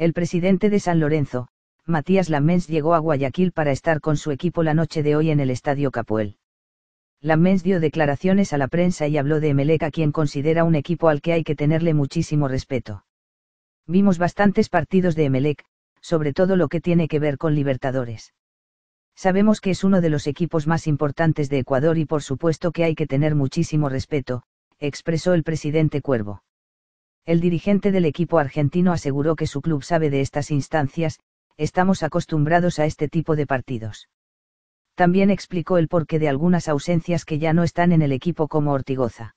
El presidente de San Lorenzo, Matías Lamens llegó a Guayaquil para estar con su equipo la noche de hoy en el Estadio Capuel. Lamens dio declaraciones a la prensa y habló de Emelec a quien considera un equipo al que hay que tenerle muchísimo respeto. Vimos bastantes partidos de Emelec, sobre todo lo que tiene que ver con Libertadores. Sabemos que es uno de los equipos más importantes de Ecuador y por supuesto que hay que tener muchísimo respeto, expresó el presidente Cuervo. El dirigente del equipo argentino aseguró que su club sabe de estas instancias, estamos acostumbrados a este tipo de partidos. También explicó el porqué de algunas ausencias que ya no están en el equipo como Ortigoza.